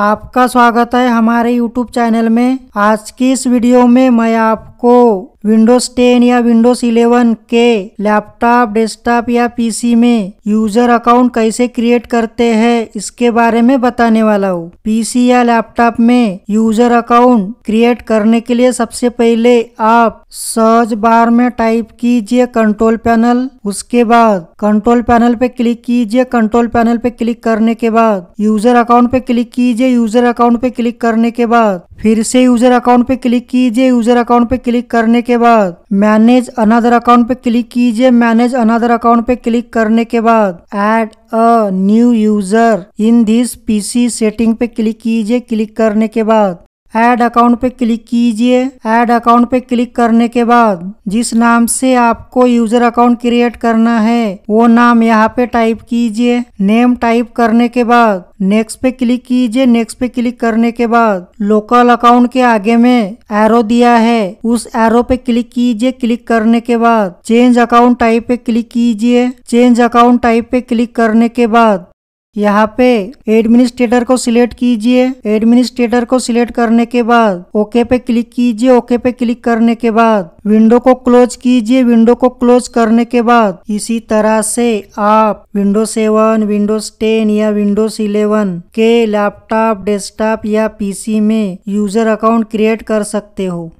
आपका स्वागत है हमारे YouTube चैनल में आज की इस वीडियो में मैं आप आपको विंडोज 10 या विंडोज 11 के लैपटॉप डेस्कटॉप या पीसी में यूजर अकाउंट कैसे क्रिएट करते हैं इसके बारे में बताने वाला हूँ पीसी या लैपटॉप में यूजर अकाउंट क्रिएट करने के लिए सबसे पहले आप सर्च बार में टाइप कीजिए कंट्रोल पैनल उसके बाद कंट्रोल पैनल पे क्लिक कीजिए कंट्रोल पैनल पे क्लिक करने के बाद यूजर अकाउंट पे क्लिक कीजिए यूजर अकाउंट पे क्लिक करने के बाद फिर से यूजर अकाउंट पे क्लिक कीजिए यूजर अकाउंट पे क्लिक करने के बाद मैनेज अनदर अकाउंट पे क्लिक कीजिए मैनेज अनदर अकाउंट पे क्लिक करने के बाद add a new user in this PC setting पे क्लिक कीजिए क्लिक करने के बाद ऐड अकाउंट पे क्लिक कीजिए ऐड अकाउंट पे क्लिक करने के बाद जिस नाम से आपको यूजर अकाउंट क्रिएट करना है वो नाम यहाँ पे टाइप कीजिए नेम टाइप करने के बाद नेक्स्ट पे क्लिक कीजिए नेक्स्ट पे क्लिक करने के बाद लोकल अकाउंट के आगे में एरो दिया है उस एरो पे क्लिक कीजिए क्लिक करने के बाद चेंज अकाउंट टाइप पे क्लिक कीजिए चेंज अकाउंट टाइप पे क्लिक करने के बाद यहाँ पे एडमिनिस्ट्रेटर को सिलेक्ट कीजिए एडमिनिस्ट्रेटर को सिलेक्ट करने के बाद ओके पे क्लिक कीजिए ओके पे क्लिक करने के बाद विंडो को क्लोज कीजिए विंडो को क्लोज करने के बाद इसी तरह से आप विंडो सेवन विंडोज टेन या विंडोज इलेवन के लैपटॉप डेस्कटॉप या पीसी में यूजर अकाउंट क्रिएट कर सकते हो